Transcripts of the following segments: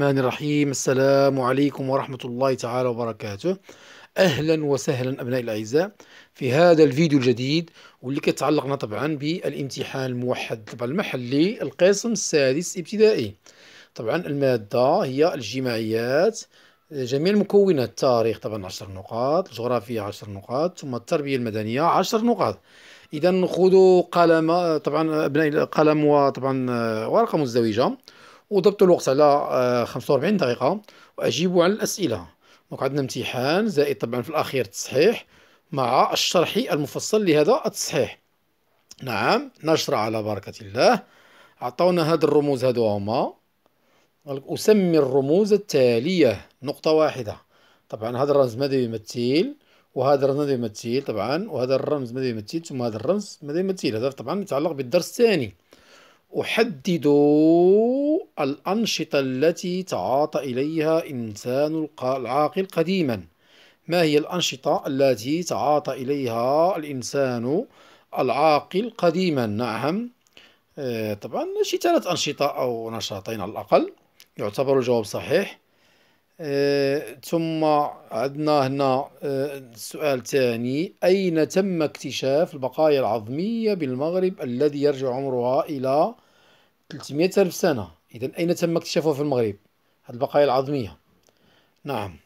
الرحمن الرحيم السلام عليكم ورحمة الله تعالى وبركاته أهلا وسهلا أبنائي الأعزاء في هذا الفيديو الجديد واللي كتعلقنا طبعا بالامتحان الموحد طبعا المحلي القسم السادس ابتدائي طبعا المادة هي الجماعيات جميع المكونات التاريخ طبعا 10 نقاط الجغرافيا 10 نقاط ثم التربية المدنية 10 نقاط إذا خذوا قلم طبعا أبنائي قلم وطبعا آه، ورقة مزدوجة وضبط الوقت على 45 آه، دقيقة وأجيبوا على الأسئلة دونك عندنا امتحان زائد طبعا في الأخير تصحيح مع الشرح المفصل لهذا التصحيح نعم نشر على بركة الله عطونا هاد الرموز هادو هما أسمي الرموز التالية نقطة واحدة طبعا هذا الرمز ماذا يمثل وهذا الرمز ماذا يمثل طبعا وهذا الرمز ماذا يمثل ثم هذا الرمز ماذا يمثل هذا طبعا يتعلق بالدرس الثاني أحدد الأنشطة التي تعاطى إليها إنسان العاقل قديما ما هي الأنشطة التي تعاطى إليها الإنسان العاقل قديما نعم آه، طبعا شي ثلاث أنشطة أو نشاطين على الأقل يعتبر الجواب صحيح آه، ثم عندنا هنا السؤال آه، الثاني أين تم اكتشاف البقايا العظمية بالمغرب الذي يرجع عمرها إلى 300 ألف سنة إذا أين تم اكتشافه في المغرب هذه البقايا العظمية نعم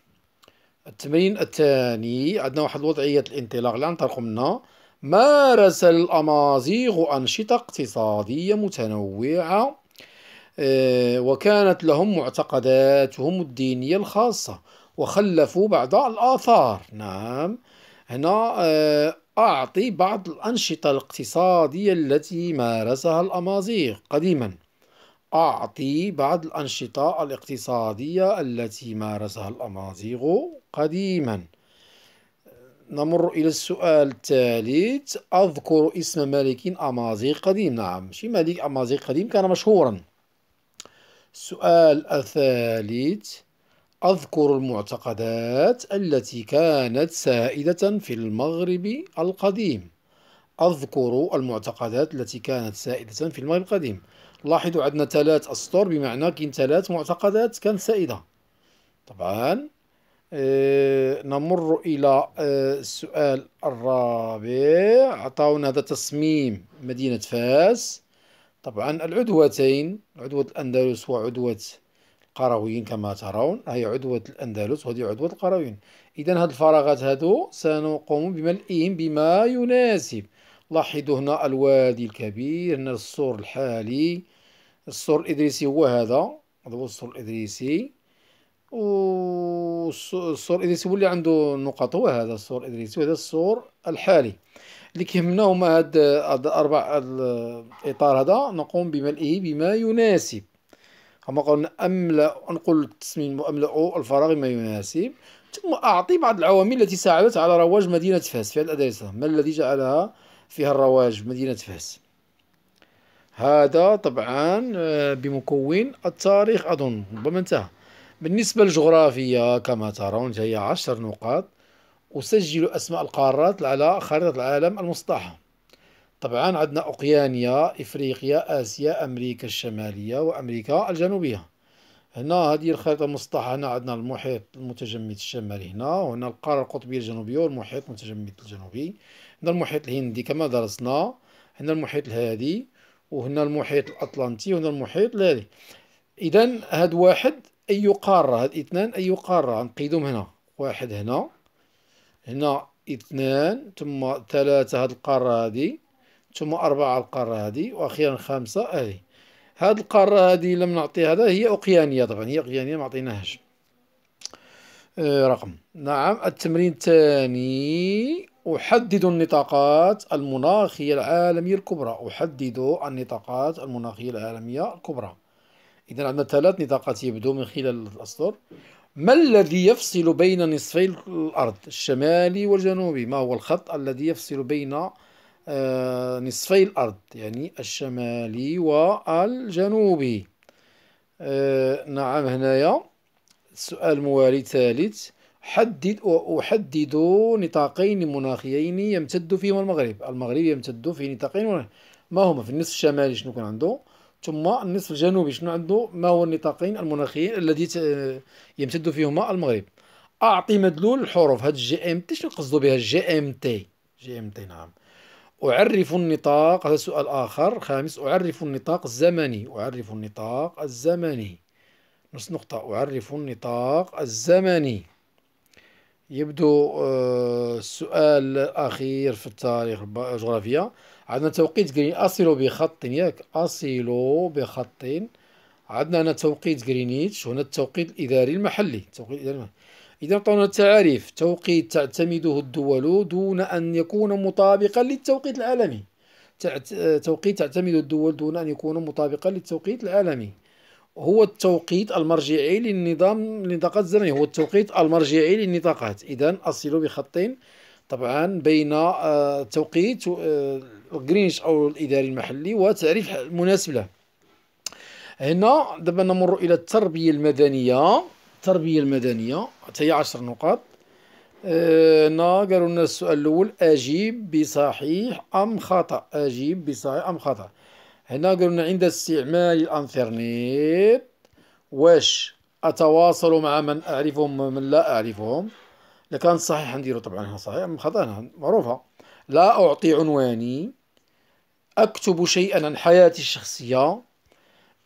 التمرين الثاني عندنا واحد وضعية الانطلاق اللي غنطلقوا منها مارس الأمازيغ أنشطة اقتصادية متنوعة آه، وكانت لهم معتقداتهم الدينية الخاصة وخلفوا بعض الآثار نعم هنا آه، أعطي بعض الأنشطة الاقتصادية التي مارسها الأمازيغ قديما أعطي بعض الأنشطة الاقتصادية التي مارسها الأمازيغ قديما نمر إلى السؤال الثالث أذكر اسم ملك أمازيغ قديم نعم شي ملك أمازيغ قديم كان مشهورا السؤال الثالث أذكر المعتقدات التي كانت سائدة في المغرب القديم أذكر المعتقدات التي كانت سائدة في المغرب القديم لاحظوا عندنا ثلاث أسطر بمعنى كاين ثلاث معتقدات كانت سائدة طبعا آه، نمر إلى آه، السؤال الرابع عطاونا هذا تصميم مدينة فاس طبعا العدوتين عدوة الأندلس وعدوة القرويين كما ترون هي عدوة الأندلس وهذه عدوة القرويين إذا هذه الفراغات هذو سنقوم بملئهم بما يناسب لاحظوا هنا الوادي الكبير هنا السور الحالي السور الإدريسي هو هذا هذا هو السور الإدريسي والسور الإدريسي هو اللي عنده نقط هو هذا السور الإدريسي وهذا السور الحالي اللي كيهمنا هما هاد, هاد أربع الإطار هذا نقوم بملئه بما يناسب كما قلنا أملأ نقول التسمين واملا الفراغ ما يناسب ثم أعطي بعض العوامل التي ساعدت على رواج مدينة فاس في هذه الأدرسة ما الذي جعلها فيها الرواج مدينة فاس هذا طبعا آه، بمكون التاريخ أظن ربما انتهى بالنسبة للجغرافية كما ترون هي عشر نقاط أسجل أسماء القارات على خريطة العالم المسطحة طبعا عندنا أوقيانيا إفريقيا آسيا أمريكا الشمالية وأمريكا الجنوبية هنا هذه الخريطة المسطحة هنا عندنا المحيط المتجمد الشمالي هنا وهنا القارة القطبية الجنوبية والمحيط المتجمد الجنوبي هنا المحيط الهندي كما درسنا هنا المحيط الهادي وهنا المحيط الأطلنطي وهنا المحيط الهادي إذا هاد واحد أي قارة هاد اثنان أي قارة نقيدهم هنا واحد هنا هنا اثنان ثم ثلاثة هاد القارة هذه ثم أربعة القارة هذه وأخيرا خمسة هذه هاد القارة هذه لم نعطيها هذا هي أوقيانية طبعا هي أوقيانية ما عطيناهاش آه، رقم نعم التمرين الثاني أحدد النطاقات المناخية العالمية الكبرى أحدد النطاقات المناخية العالمية الكبرى إذا عندنا ثلاث نطاقات يبدو من خلال الأسطر ما الذي يفصل بين نصفي الأرض الشمالي والجنوبي ما هو الخط الذي يفصل بين آه، نصفي الأرض يعني الشمالي والجنوبي آه، نعم هنايا السؤال الموالي ثالث حدد أحدد نطاقين مناخيين يمتد فيهما المغرب المغرب يمتد في نطاقين ما هما في النصف الشمالي شنو كان عنده ثم النصف الجنوبي شنو عنده ما هو النطاقين المناخيين الذي يمتد فيهما المغرب أعطي مدلول الحروف هاد الجي ام تي شنو قصدو بها جي ام تي جي ام تي نعم أعرف النطاق هذا سؤال آخر خامس أعرف النطاق الزمني أعرف النطاق الزمني نص نقطة أعرف النطاق الزمني يبدو السؤال آه، الأخير في التاريخ الجغرافية عندنا توقيت جرين أصل بخط ياك أصل بخط عندنا هنا توقيت جرينيتش هنا التوقيت الإداري المحلي التوقيت الإداري المحلي إذا أعطونا تعريف توقيت تعتمده الدول دون أن يكون مطابقا للتوقيت العالمي توقيت تعتمد الدول دون أن يكون مطابقا للتوقيت العالمي هو التوقيت المرجعي للنظام للنطاقات الزمنية هو التوقيت المرجعي للنطاقات إذا أصل بخط طبعا بين آه، توقيت آه، غرينش أو الإداري المحلي وتعريف مناسب له هنا دابا نمر إلى التربية المدنية التربية المدنية حتى هي عشر نقاط هنا آه، قالوا لنا السؤال الأول أجيب بصحيح أم خطأ أجيب بصحيح أم خطأ هنا قالوا لنا عند استعمال الأنترنت واش أتواصل مع من أعرفهم ومن لا أعرفهم لكان صحيح نديرو طبعا هنا صحيح أم خطأ هنا معروفة لا أعطي عنواني أكتب شيئا عن حياتي الشخصية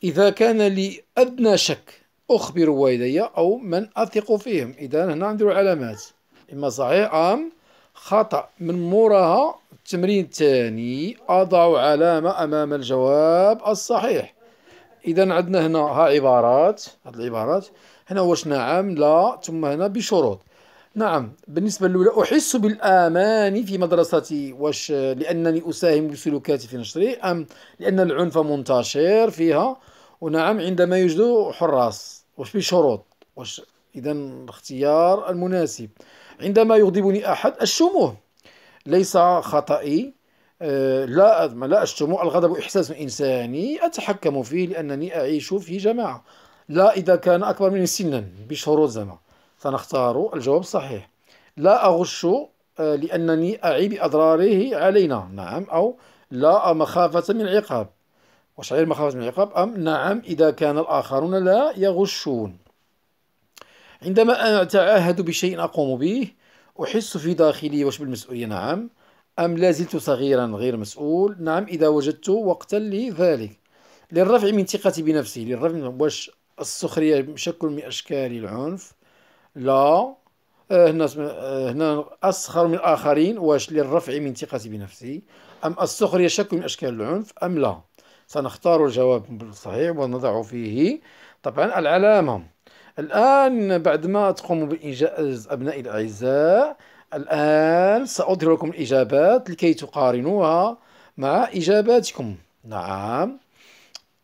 إذا كان لي أدنى شك أخبر والدي أو من أثق فيهم إذا هنا نديرو علامات إما صحيح أم خطأ من موراها التمرين الثاني أضع علامة أمام الجواب الصحيح إذا عندنا هنا ها عبارات هاد العبارات هنا واش نعم لا ثم هنا بشروط نعم بالنسبة الأولى أحس بالآمان في مدرستي واش لأنني أساهم بسلوكاتي في نشري أم لأن العنف منتشر فيها ونعم عندما يوجد حراس وفي شروط واش إذا الاختيار المناسب عندما يغضبني أحد الشموه ليس خطئي آه، لا لا أشتم الغضب إحساس إنساني أتحكم فيه لأنني أعيش في جماعة لا إذا كان أكبر مني سنا بشروط زمن سنختار الجواب الصحيح لا أغش آه، لأنني أعي بأضراره علينا نعم أو لا مخافة من العقاب وشعير مخافه من العقاب أم نعم إذا كان الآخرون لا يغشون عندما أتعاهد بشيء أقوم به أحس في داخلي وش بالمسؤولية نعم أم لا زلت صغيرا غير مسؤول نعم إذا وجدت وقتا لذلك للرفع من ثقتي بنفسي للرفع واش السخرية شكل من أشكال العنف لا أه، هنا أه، هنا أسخر من الآخرين واش للرفع من ثقتي بنفسي أم السخرية شكل من أشكال العنف أم لا سنختار الجواب الصحيح ونضع فيه طبعا العلامة الآن بعد ما تقوموا بإنجاز أبنائي الأعزاء الآن سأظهر لكم الإجابات لكي تقارنوها مع إجاباتكم نعم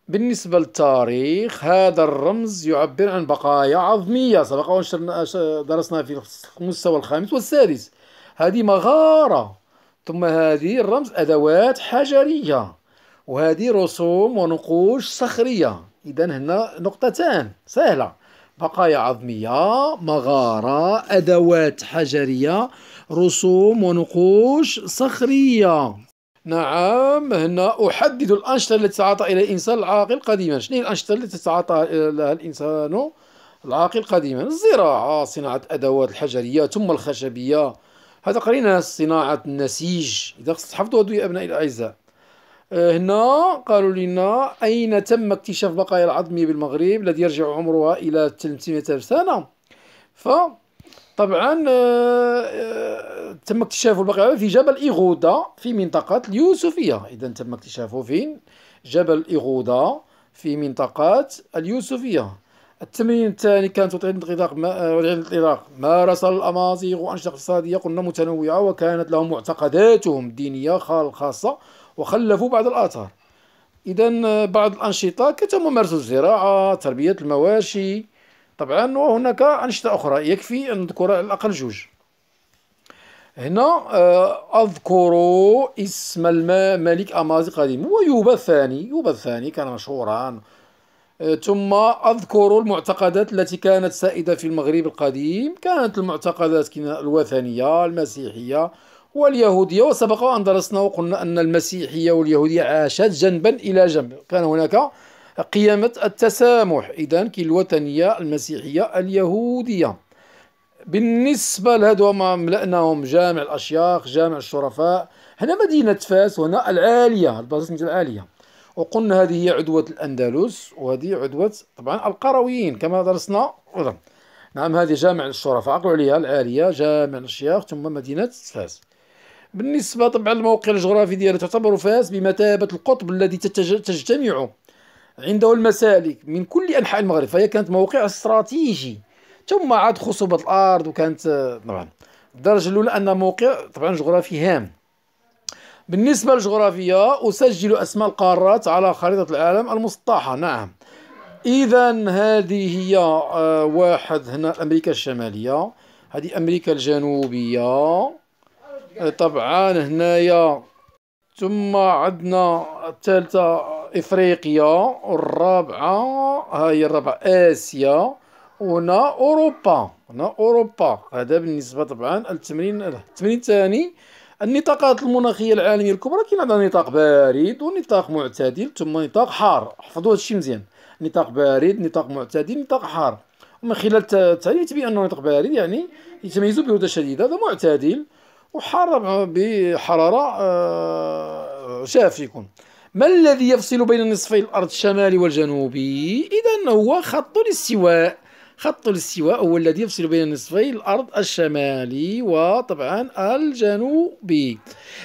بالنسبة للتاريخ هذا الرمز يعبر عن بقايا عظمية سبق وشرنا درسنا في المستوى الخامس والسادس هذه مغارة ثم هذه الرمز أدوات حجرية وهذه رسوم ونقوش صخرية إذا هنا نقطتان سهلة بقايا عظمية مغارة أدوات حجرية رسوم ونقوش صخرية نعم هنا أحدد الأنشطة التي تتعاطى إلى الإنسان العاقل قديما شنو هي الأنشطة التي تتعاطى لها الإنسان العاقل قديما الزراعة صناعة أدوات الحجرية ثم الخشبية هذا قرينا صناعة النسيج إذا تحفظوا هذو يا أبنائي الأعزاء أه، هنا قالوا لنا أين تم اكتشاف بقايا العظمية بالمغرب الذي يرجع عمرها إلى 300 ألف سنة ف طبعا أه، أه، تم اكتشاف البقايا في جبل إيغودا في منطقة اليوسفية إذا تم اكتشافه فين جبل إيغودا في منطقة اليوسفية التمرين الثاني كان وضعية الغذاء والعلم العراق مارس الامازيغ انشطه اقتصاديه قلنا متنوعه وكانت لهم معتقداتهم الدينيه خاصه وخلفوا بعض الآثار إذا آه، بعض الأنشطة كتم ممارسة الزراعة تربية المواشي طبعا وهناك أنشطة أخرى يكفي أن نذكر على الأقل جوج هنا آه، أذكر اسم الماء ملك أمازي قديم ويوبا الثاني يوبا الثاني كان مشهورا آه، ثم أذكر المعتقدات التي كانت سائدة في المغرب القديم كانت المعتقدات الوثنية المسيحية واليهودية وسبق أن درسنا وقلنا أن المسيحية واليهودية عاشت جنبا إلى جنب كان هناك قيامة التسامح إذا كي الوثنية المسيحية اليهودية بالنسبة لهذو ما ملأناهم جامع الأشياخ جامع الشرفاء هنا مدينة فاس وهنا العالية البصمة العالية وقلنا هذه هي عدوة الأندلس وهذه عدوة طبعا القرويين كما درسنا نعم هذه جامع الشرفاء عقلوا عليها العالية جامع الأشياخ ثم مدينة فاس بالنسبة طبعا الموقع الجغرافي ديالها تعتبر فاس بمثابة القطب الذي تجتمع عنده المسالك من كل أنحاء المغرب فهي كانت موقع استراتيجي ثم عاد خصوبة الأرض وكانت طبعا الدرجة الأولى أن موقع طبعا جغرافي هام بالنسبة للجغرافية أسجل أسماء القارات على خريطة العالم المسطحة نعم إذا هذه هي آه، واحد هنا أمريكا الشمالية هذه أمريكا الجنوبية طبعا هنايا ثم عندنا الثالثة افريقيا والرابعة هاي الرابعة اسيا هنا اوروبا هنا اوروبا هذا بالنسبة طبعا التمرين التمرين الثاني النطاقات المناخية العالمية الكبرى كاين عندنا نطاق بارد ونطاق معتدل ثم نطاق حار حفظوا هادشي مزيان نطاق بارد نطاق معتدل نطاق حار ومن خلال التعليم تبين انه نطاق بارد يعني يتميز برودة شديدة هذا معتدل وحار بحرارة آه، يكون ما الذي يفصل بين نصفي الأرض الشمالي والجنوبي؟ إذا هو خط الاستواء خط الاستواء هو الذي يفصل بين نصفي الأرض الشمالي وطبعا الجنوبي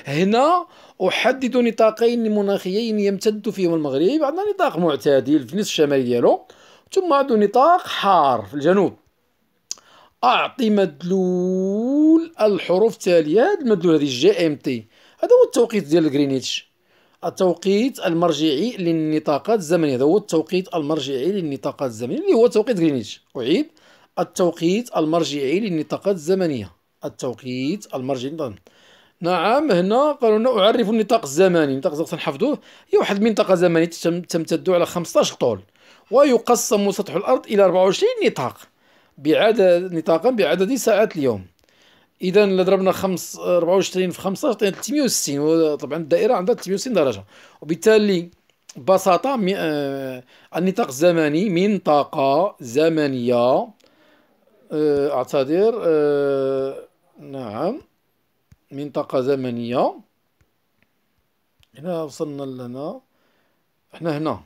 هنا أحدد نطاقين مناخيين يمتد فيهم المغرب عندنا نطاق معتدل في النصف الشمالي ديالو ثم عنده نطاق حار في الجنوب أعطي مدلول الحروف التالية هذا المدلول هذه جي ام تي هذا هو التوقيت ديال غرينيتش التوقيت المرجعي للنطاقات الزمنية هذا هو التوقيت المرجعي للنطاقات الزمنية اللي هو توقيت غرينيتش أعيد التوقيت المرجعي للنطاقات الزمنية التوقيت المرجعي نعم هنا قالوا لنا أعرف النطاق الزمني النطاق الزمني تنحفظوه هي واحد المنطقة زمنية تمتد على 15 طول ويقسم سطح الأرض إلى 24 نطاق بعدد نطاقا بعدد ساعات اليوم اذا الا ضربنا 24 في 5 يعطينا 360 وطبعا الدائره عندها 360 درجه وبالتالي ببساطه آه، النطاق الزمني منطقه زمنيه آه، اعتذر أه نعم منطقة زمنية هنا وصلنا لهنا احنا هنا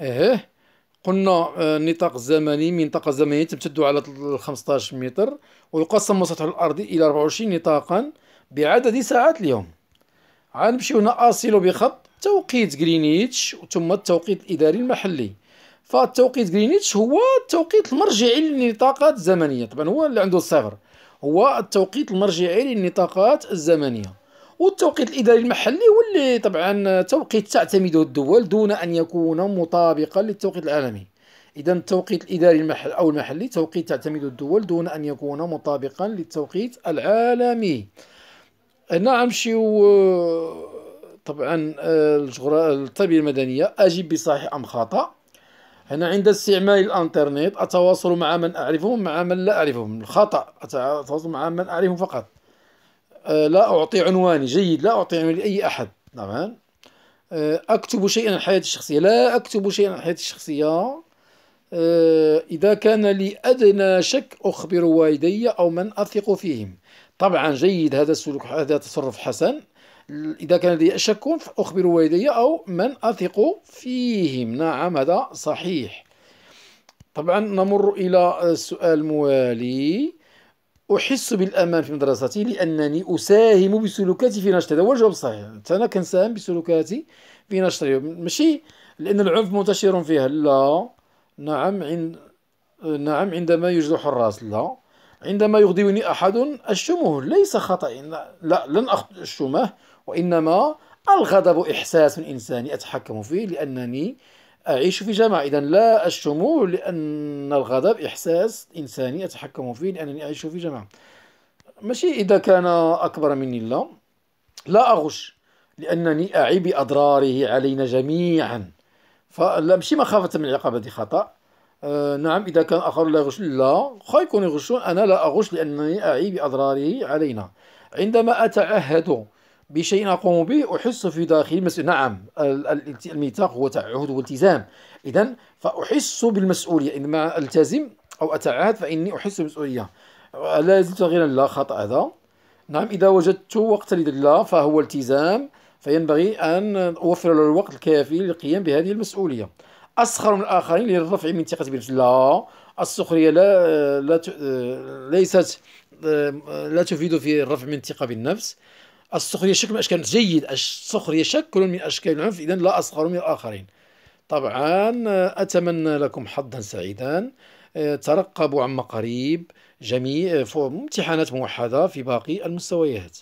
ايه قلنا النطاق آه، الزمني منطقة زمنية تمتد على 15 متر ويقسم مسطح الارض إلى 24 نطاقا بعدد ساعات اليوم غنمشيو هنا أصل بخط توقيت غرينيتش ثم التوقيت الإداري المحلي فالتوقيت غرينيتش هو التوقيت المرجعي للنطاقات الزمنية طبعا هو اللي عنده الصفر هو التوقيت المرجعي للنطاقات الزمنيه والتوقيت الاداري المحلي هو اللي طبعا توقيت تعتمده الدول دون ان يكون مطابقا للتوقيت العالمي اذا التوقيت الاداري المحل او المحلي توقيت تعتمده الدول دون ان يكون مطابقا للتوقيت العالمي هنا نمشيو طبعا الطبيعه المدنيه اجب بصحيح ام خطا هنا عند استعمال الانترنت اتواصل مع من اعرفهم مع من لا اعرفهم الخطا اتواصل مع من اعرفهم فقط آه، لا أعطي عنواني جيد لا أعطي عنواني لأي أحد تمام آه، أكتب شيئا عن حياتي الشخصية لا أكتب شيئا عن حياتي الشخصية آه، إذا كان لي أدنى شك أخبر والدي أو من أثق فيهم طبعا جيد هذا السلوك هذا تصرف حسن إذا كان لي شك أخبر والدي أو من أثق فيهم نعم هذا صحيح طبعا نمر إلى السؤال الموالي أحس بالأمان في مدرستي لأنني أساهم بسلوكاتي في نشر هذا هو الجواب الصحيح أنا كنساهم بسلوكاتي في نشر ماشي لأن العنف منتشر فيها لا نعم عند نعم عندما يوجد حراس لا عندما يغضبني أحد الشمه ليس خطأ لا لن أشتمه وإنما الغضب إحساس إنساني أتحكم فيه لأنني أعيش في جماعة إذا لا الشمول لأن الغضب إحساس إنساني أتحكم فيه لأنني أعيش في جماعة ماشي إذا كان أكبر مني لا لا أغش لأنني أعي بأضراره علينا جميعا فلا ماشي مخافة من العقاب هذه خطأ آه نعم إذا كان آخر لا يغش لا خا يكون يغشون أنا لا أغش لأنني أعي بأضراره علينا عندما أتعهد بشيء أقوم به أحس في داخلي مسؤول نعم الميثاق هو تعهد والتزام إذا فأحس بالمسؤولية إنما ألتزم أو أتعهد فإني أحس بالمسؤولية لا زلت غير لا خطأ هذا نعم إذا وجدت وقتا لله فهو التزام فينبغي أن أوفر له الوقت الكافي للقيام بهذه المسؤولية أسخر من الآخرين للرفع من ثقة بالله السخرية لا, لا ليست لا تفيد في الرفع من الثقة بالنفس السخرية شكل من أشكال جيد السخرية شكل من أشكال العنف إذا لا أصغر من الآخرين طبعا أتمنى لكم حظا سعيدا آه، ترقبوا عما قريب جميع آه، امتحانات موحدة في باقي المستويات